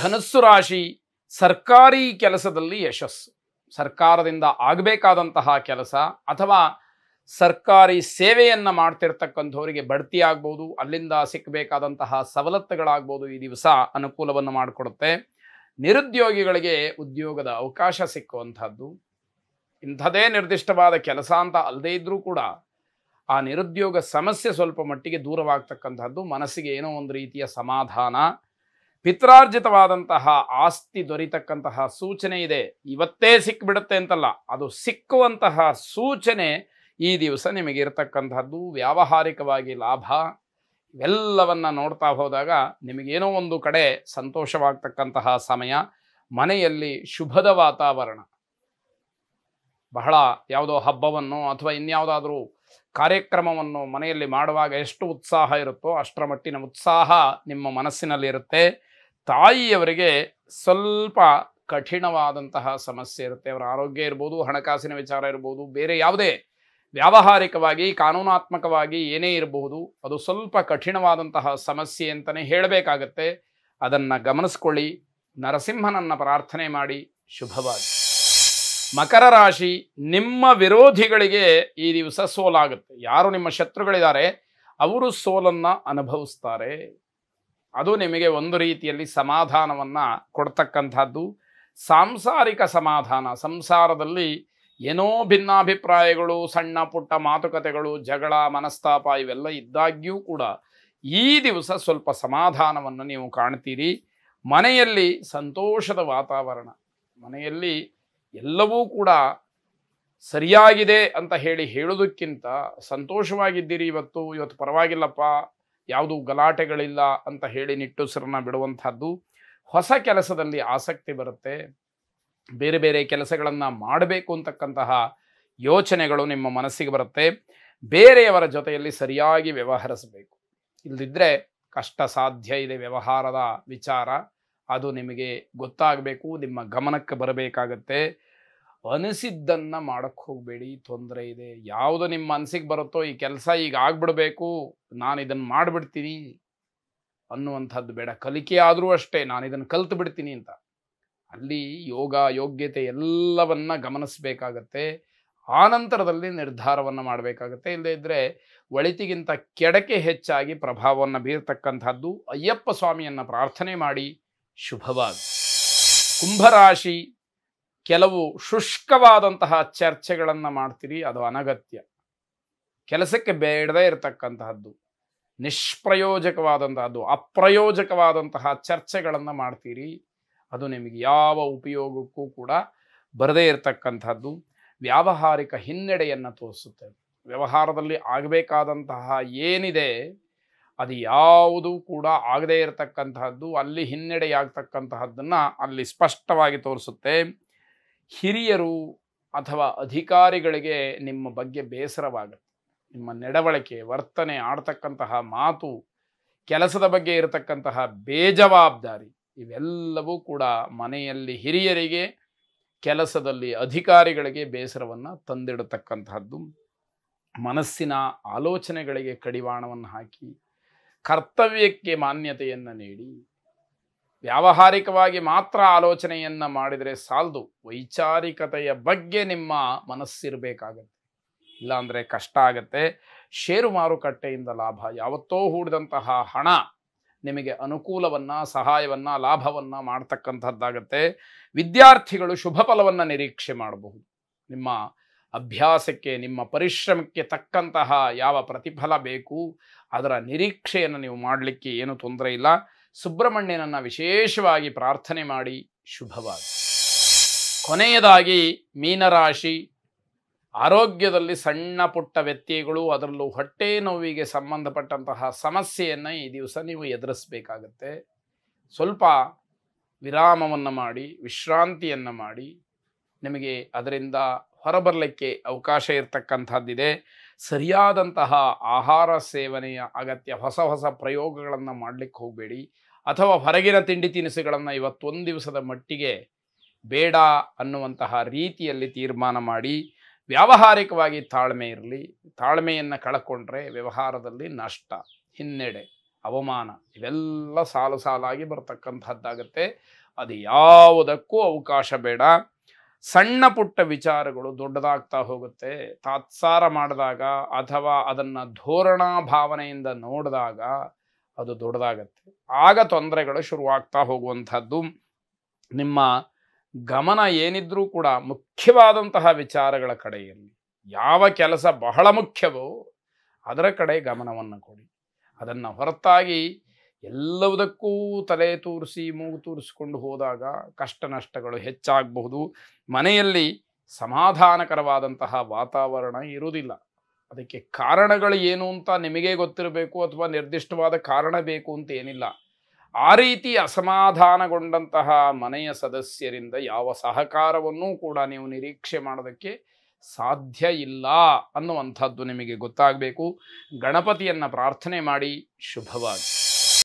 ಧನಸ್ಸು ರಾಶಿ ಸರ್ಕಾರಿ ಕೆಲಸದಲ್ಲಿ ಯಶಸ್ಸು ಸರ್ಕಾರದಿಂದ ಆಗಬೇಕಾದಂತಹ ಕೆಲಸ ಅಥವಾ ಸರ್ಕಾರಿ ಸೇವೆಯನ್ನು ಮಾಡ್ತಿರ್ತಕ್ಕಂಥವರಿಗೆ ಬಡ್ತಿ ಆಗ್ಬೋದು ಅಲ್ಲಿಂದ ಸಿಕ್ಕಬೇಕಾದಂತಹ ಸವಲತ್ತುಗಳಾಗ್ಬೋದು ಈ ದಿವಸ ಅನುಕೂಲವನ್ನು ಮಾಡಿಕೊಡುತ್ತೆ ನಿರುದ್ಯೋಗಿಗಳಿಗೆ ಉದ್ಯೋಗದ ಅವಕಾಶ ಸಿಕ್ಕುವಂಥದ್ದು ಇಂಥದೇ ನಿರ್ದಿಷ್ಟವಾದ ಕೆಲಸ ಅಂತ ಅಲ್ಲದೇ ಇದ್ದರೂ ಕೂಡ ಆ ನಿರುದ್ಯೋಗ ಸಮಸ್ಯೆ ಸ್ವಲ್ಪ ಮಟ್ಟಿಗೆ ದೂರವಾಗ್ತಕ್ಕಂಥದ್ದು ಮನಸ್ಸಿಗೆ ಏನೋ ಒಂದು ರೀತಿಯ ಸಮಾಧಾನ ಪಿತ್ರಾರ್ಜಿತವಾದಂತಹ ಆಸ್ತಿ ದೊರೀತಕ್ಕಂತಹ ಸೂಚನೆ ಇದೆ ಇವತ್ತೇ ಸಿಕ್ಬಿಡುತ್ತೆ ಅಂತಲ್ಲ ಅದು ಸಿಕ್ಕುವಂತಹ ಸೂಚನೆ ಈ ದಿವಸ ನಿಮಗೆ ಇರತಕ್ಕಂಥದ್ದು ವ್ಯಾವಹಾರಿಕವಾಗಿ ಲಾಭ ಎಲ್ಲವನ್ನ ನೋಡ್ತಾ ಹೋದಾಗ ನಿಮಗೇನೋ ಒಂದು ಕಡೆ ಸಂತೋಷವಾಗ್ತಕ್ಕಂತಹ ಸಮಯ ಮನೆಯಲ್ಲಿ ಶುಭದ ವಾತಾವರಣ ಬಹಳ ಯಾವುದೋ ಹಬ್ಬವನ್ನು ಅಥವಾ ಇನ್ಯಾವುದಾದ್ರೂ ಕಾರ್ಯಕ್ರಮವನ್ನು ಮನೆಯಲ್ಲಿ ಮಾಡುವಾಗ ಎಷ್ಟು ಉತ್ಸಾಹ ಇರುತ್ತೋ ಅಷ್ಟರ ಮಟ್ಟಿನ ಉತ್ಸಾಹ ನಿಮ್ಮ ಮನಸ್ಸಿನಲ್ಲಿರುತ್ತೆ ತಾಯಿಯವರಿಗೆ ಸ್ವಲ್ಪ ಕಠಿಣವಾದಂತಹ ಸಮಸ್ಯೆ ಇರುತ್ತೆ ಅವರ ಆರೋಗ್ಯ ಇರ್ಬೋದು ಹಣಕಾಸಿನ ವಿಚಾರ ಇರ್ಬೋದು ಬೇರೆ ಯಾವುದೇ ವ್ಯಾವಹಾರಿಕವಾಗಿ ಕಾನೂನಾತ್ಮಕವಾಗಿ ಏನೇ ಇರಬಹುದು ಅದು ಸ್ವಲ್ಪ ಕಠಿಣವಾದಂತಹ ಸಮಸ್ಯೆ ಅಂತಲೇ ಹೇಳಬೇಕಾಗತ್ತೆ ಅದನ್ನು ಗಮನಿಸ್ಕೊಳ್ಳಿ ನರಸಿಂಹನನ್ನು ಪ್ರಾರ್ಥನೆ ಮಾಡಿ ಶುಭವಾಗಿ ಮಕರ ರಾಶಿ ನಿಮ್ಮ ವಿರೋಧಿಗಳಿಗೆ ಈ ದಿವಸ ಸೋಲಾಗುತ್ತೆ ಯಾರು ನಿಮ್ಮ ಶತ್ರುಗಳಿದ್ದಾರೆ ಅವರು ಸೋಲನ್ನು ಅನುಭವಿಸ್ತಾರೆ ಅದು ನಿಮಗೆ ಒಂದು ರೀತಿಯಲ್ಲಿ ಸಮಾಧಾನವನ್ನು ಕೊಡ್ತಕ್ಕಂಥದ್ದು ಸಾಂಸಾರಿಕ ಸಮಾಧಾನ ಸಂಸಾರದಲ್ಲಿ ಏನೋ ಭಿನ್ನಾಭಿಪ್ರಾಯಗಳು ಸಣ್ಣ ಪುಟ್ಟ ಮಾತುಕತೆಗಳು ಜಗಳ ಮನಸ್ತಾಪ ಇವೆಲ್ಲ ಇದ್ದಾಗ್ಯೂ ಕೂಡ ಈ ದಿವಸ ಸ್ವಲ್ಪ ಸಮಾಧಾನವನ್ನು ನೀವು ಕಾಣ್ತೀರಿ ಮನೆಯಲ್ಲಿ ಸಂತೋಷದ ವಾತಾವರಣ ಮನೆಯಲ್ಲಿ ಎಲ್ಲವೂ ಕೂಡ ಸರಿಯಾಗಿದೆ ಅಂತ ಹೇಳಿ ಹೇಳೋದಕ್ಕಿಂತ ಸಂತೋಷವಾಗಿದ್ದೀರಿ ಇವತ್ತು ಇವತ್ತು ಪರವಾಗಿಲ್ಲಪ್ಪ ಯಾವುದು ಗಲಾಟೆಗಳಿಲ್ಲ ಅಂತ ಹೇಳಿ ನಿಟ್ಟುಸಿರನ್ನ ಬಿಡುವಂಥದ್ದು ಹೊಸ ಕೆಲಸದಲ್ಲಿ ಆಸಕ್ತಿ ಬರುತ್ತೆ ಬೇರೆ ಬೇರೆ ಕೆಲಸಗಳನ್ನು ಮಾಡಬೇಕು ಅಂತಕ್ಕಂತಹ ಯೋಚನೆಗಳು ನಿಮ್ಮ ಮನಸ್ಸಿಗೆ ಬರುತ್ತೆ ಬೇರೆಯವರ ಜೊತೆಯಲ್ಲಿ ಸರಿಯಾಗಿ ವ್ಯವಹರಿಸಬೇಕು ಇಲ್ಲದಿದ್ದರೆ ಕಷ್ಟ ಸಾಧ್ಯ ಇದೆ ವ್ಯವಹಾರದ ವಿಚಾರ ಅದು ನಿಮಗೆ ಗೊತ್ತಾಗಬೇಕು ನಿಮ್ಮ ಗಮನಕ್ಕೆ ಬರಬೇಕಾಗತ್ತೆ ಅನಿಸಿದ್ದನ್ನ ಮಾಡಕ್ಕೆ ಹೋಗಬೇಡಿ ತೊಂದರೆ ಇದೆ ಯಾವುದು ನಿಮ್ಮ ಮನಸ್ಸಿಗೆ ಬರುತ್ತೋ ಈ ಕೆಲಸ ಈಗ ಆಗ್ಬಿಡ್ಬೇಕು ನಾನು ಇದನ್ನು ಮಾಡಿಬಿಡ್ತೀನಿ ಅನ್ನುವಂಥದ್ದು ಬೇಡ ಕಲಿಕೆ ಆದರೂ ಅಷ್ಟೇ ನಾನು ಇದನ್ನು ಕಲ್ತು ಬಿಡ್ತೀನಿ ಅಂತ ಅಲ್ಲಿ ಯೋಗ ಯೋಗ್ಯತೆ ಎಲ್ಲವನ್ನ ಗಮನಿಸಬೇಕಾಗತ್ತೆ ಆನಂತರದಲ್ಲಿ ನಿರ್ಧಾರವನ್ನು ಮಾಡಬೇಕಾಗುತ್ತೆ ಇಲ್ಲದೇ ಇದ್ದರೆ ಒಳಿತಿಗಿಂತ ಕೆಡಕೆ ಹೆಚ್ಚಾಗಿ ಪ್ರಭಾವವನ್ನು ಬೀರ್ತಕ್ಕಂಥದ್ದು ಅಯ್ಯಪ್ಪ ಸ್ವಾಮಿಯನ್ನು ಪ್ರಾರ್ಥನೆ ಮಾಡಿ ಶುಭವಾಗಿ ಕುಂಭರಾಶಿ ಕೆಲವು ಶುಷ್ಕವಾದಂತಹ ಚರ್ಚೆಗಳನ್ನು ಮಾಡ್ತೀರಿ ಅದು ಅನಗತ್ಯ ಕೆಲಸಕ್ಕೆ ಬೇಡದೇ ಇರತಕ್ಕಂತಹದ್ದು ನಿಷ್ಪ್ರಯೋಜಕವಾದಂತಹದ್ದು ಅಪ್ರಯೋಜಕವಾದಂತಹ ಚರ್ಚೆಗಳನ್ನು ಮಾಡ್ತೀರಿ ಅದು ನಿಮಗೆ ಯಾವ ಉಪಯೋಗಕ್ಕೂ ಕೂಡ ಬರದೇ ಇರತಕ್ಕಂಥದ್ದು ವ್ಯಾವಹಾರಿಕ ಹಿನ್ನಡೆಯನ್ನು ತೋರಿಸುತ್ತೆ ವ್ಯವಹಾರದಲ್ಲಿ ಆಗಬೇಕಾದಂತಹ ಏನಿದೆ ಅದು ಯಾವುದೂ ಕೂಡ ಆಗದೇ ಇರತಕ್ಕಂತಹದ್ದು ಅಲ್ಲಿ ಹಿನ್ನಡೆಯಾಗ್ತಕ್ಕಂತಹದ್ದನ್ನು ಅಲ್ಲಿ ಸ್ಪಷ್ಟವಾಗಿ ತೋರಿಸುತ್ತೆ ಹಿರಿಯರು ಅಥವಾ ಅಧಿಕಾರಿಗಳಿಗೆ ನಿಮ್ಮ ಬಗ್ಗೆ ಬೇಸರವಾಗುತ್ತೆ ನಿಮ್ಮ ನಡವಳಿಕೆ ವರ್ತನೆ ಆಡ್ತಕ್ಕಂತಹ ಮಾತು ಕೆಲಸದ ಬಗ್ಗೆ ಇರತಕ್ಕಂತಹ ಬೇಜವಾಬ್ದಾರಿ ಇವೆಲ್ಲವೂ ಕೂಡ ಮನೆಯಲ್ಲಿ ಹಿರಿಯರಿಗೆ ಕೆಲಸದಲ್ಲಿ ಅಧಿಕಾರಿಗಳಿಗೆ ಬೇಸರವನ್ನು ತಂದಿಡತಕ್ಕಂತಹದ್ದು ಮನಸ್ಸಿನ ಆಲೋಚನೆಗಳಿಗೆ ಕಡಿವಾಣವನ್ನು ಹಾಕಿ ಕರ್ತವ್ಯಕ್ಕೆ ಮಾನ್ಯತೆಯನ್ನು ನೀಡಿ ವ್ಯಾವಹಾರಿಕವಾಗಿ ಮಾತ್ರ ಆಲೋಚನೆಯನ್ನು ಮಾಡಿದರೆ ಸಾಲದು ವೈಚಾರಿಕತೆಯ ಬಗ್ಗೆ ನಿಮ್ಮ ಮನಸ್ಸಿರಬೇಕಾಗತ್ತೆ ಇಲ್ಲಾಂದರೆ ಕಷ್ಟ ಆಗತ್ತೆ ಷೇರು ಮಾರುಕಟ್ಟೆಯಿಂದ ಲಾಭ ಯಾವತ್ತೋ ಹೂಡಿದಂತಹ ಹಣ ನಿಮಗೆ ಅನುಕೂಲವನ್ನು ಸಹಾಯವನ್ನು ಲಾಭವನ್ನು ಮಾಡ್ತಕ್ಕಂಥದ್ದಾಗತ್ತೆ ವಿದ್ಯಾರ್ಥಿಗಳು ಶುಭ ಫಲವನ್ನು ನಿರೀಕ್ಷೆ ಮಾಡಬಹುದು ನಿಮ್ಮ ಅಭ್ಯಾಸಕ್ಕೆ ನಿಮ್ಮ ಪರಿಶ್ರಮಕ್ಕೆ ತಕ್ಕಂತಹ ಯಾವ ಪ್ರತಿಫಲ ಬೇಕು ಅದರ ನಿರೀಕ್ಷೆಯನ್ನು ನೀವು ಮಾಡಲಿಕ್ಕೆ ಏನು ತೊಂದರೆ ಇಲ್ಲ ಸುಬ್ರಹ್ಮಣ್ಯನನ್ನು ವಿಶೇಷವಾಗಿ ಪ್ರಾರ್ಥನೆ ಮಾಡಿ ಶುಭವಾಗಿ ಕೊನೆಯದಾಗಿ ಮೀನರಾಶಿ ಆರೋಗ್ಯದಲ್ಲಿ ಸಣ್ಣ ಪುಟ್ಟ ವ್ಯತ್ಯಯಗಳು ಅದರಲ್ಲೂ ಹೊಟ್ಟೆ ನೋವಿಗೆ ಸಂಬಂಧಪಟ್ಟಂತಹ ಸಮಸ್ಯೆಯನ್ನು ಈ ದಿವಸ ನೀವು ಎದುರಿಸಬೇಕಾಗತ್ತೆ ಸ್ವಲ್ಪ ವಿರಾಮವನ್ನು ಮಾಡಿ ವಿಶ್ರಾಂತಿಯನ್ನು ಮಾಡಿ ನಿಮಗೆ ಅದರಿಂದ ಹೊರಬರಲಿಕ್ಕೆ ಅವಕಾಶ ಇರತಕ್ಕಂಥದ್ದಿದೆ ಸರಿಯಾದಂತಹ ಆಹಾರ ಸೇವನೆಯ ಅಗತ್ಯ ಹೊಸ ಹೊಸ ಪ್ರಯೋಗಗಳನ್ನು ಮಾಡಲಿಕ್ಕೆ ಹೋಗಬೇಡಿ ಅಥವಾ ಹೊರಗಿನ ತಿಂಡಿ ತಿನಿಸುಗಳನ್ನು ಇವತ್ತೊಂದು ದಿವಸದ ಮಟ್ಟಿಗೆ ಬೇಡ ಅನ್ನುವಂತಹ ರೀತಿಯಲ್ಲಿ ತೀರ್ಮಾನ ಮಾಡಿ ವ್ಯಾವಹಾರಿಕವಾಗಿ ತಾಳ್ಮೆ ಇರಲಿ ತಾಳ್ಮೆಯನ್ನು ಕಳಕೊಂಡ್ರೆ ವ್ಯವಹಾರದಲ್ಲಿ ನಷ್ಟ ಹಿನ್ನೆಡೆ ಅವಮಾನ ಇವೆಲ್ಲ ಸಾಲು ಸಾಲಾಗಿ ಬರ್ತಕ್ಕಂಥದ್ದಾಗತ್ತೆ ಅದು ಯಾವುದಕ್ಕೂ ಅವಕಾಶ ಬೇಡ ಸಣ್ಣ ಪುಟ್ಟ ವಿಚಾರಗಳು ದೊಡ್ಡದಾಗ್ತಾ ಹೋಗುತ್ತೆ ತಾತ್ಸಾರ ಮಾಡಿದಾಗ ಅಥವಾ ಅದನ್ನು ಧೋರಣಾ ಭಾವನೆಯಿಂದ ನೋಡಿದಾಗ ಅದು ದೊಡ್ಡದಾಗತ್ತೆ ಆಗ ತೊಂದರೆಗಳು ಶುರುವಾಗ್ತಾ ಹೋಗುವಂಥದ್ದು ನಿಮ್ಮ ಗಮನ ಏನಿದ್ರೂ ಕೂಡ ಮುಖ್ಯವಾದಂತಹ ವಿಚಾರಗಳ ಕಡೆಯಲ್ಲಿ ಯಾವ ಕೆಲಸ ಬಹಳ ಮುಖ್ಯವೋ ಅದರ ಕಡೆ ಗಮನವನ್ನು ಕೊಡಿ ಅದನ್ನು ಹೊರತಾಗಿ ಎಲ್ಲವುದಕ್ಕೂ ತಲೆ ತೂರಿಸಿ ಮೂಗು ತೂರಿಸಿಕೊಂಡು ಹೋದಾಗ ಕಷ್ಟ ನಷ್ಟಗಳು ಹೆಚ್ಚಾಗಬಹುದು ಮನೆಯಲ್ಲಿ ಸಮಾಧಾನಕರವಾದಂತಹ ವಾತಾವರಣ ಇರುವುದಿಲ್ಲ ಅದಕ್ಕೆ ಕಾರಣಗಳು ಏನು ಅಂತ ನಿಮಗೇ ಗೊತ್ತಿರಬೇಕು ಅಥವಾ ನಿರ್ದಿಷ್ಟವಾದ ಕಾರಣ ಬೇಕು ಅಂತ ಏನಿಲ್ಲ ಆ ರೀತಿ ಅಸಮಾಧಾನಗೊಂಡಂತಹ ಮನೆಯ ಸದಸ್ಯರಿಂದ ಯಾವ ಸಹಕಾರವನ್ನೂ ಕೂಡ ನೀವು ನಿರೀಕ್ಷೆ ಮಾಡೋದಕ್ಕೆ ಸಾಧ್ಯ ಇಲ್ಲ ಅನ್ನುವಂಥದ್ದು ನಿಮಗೆ ಗೊತ್ತಾಗಬೇಕು ಗಣಪತಿಯನ್ನು ಪ್ರಾರ್ಥನೆ ಮಾಡಿ ಶುಭವಾಗಿ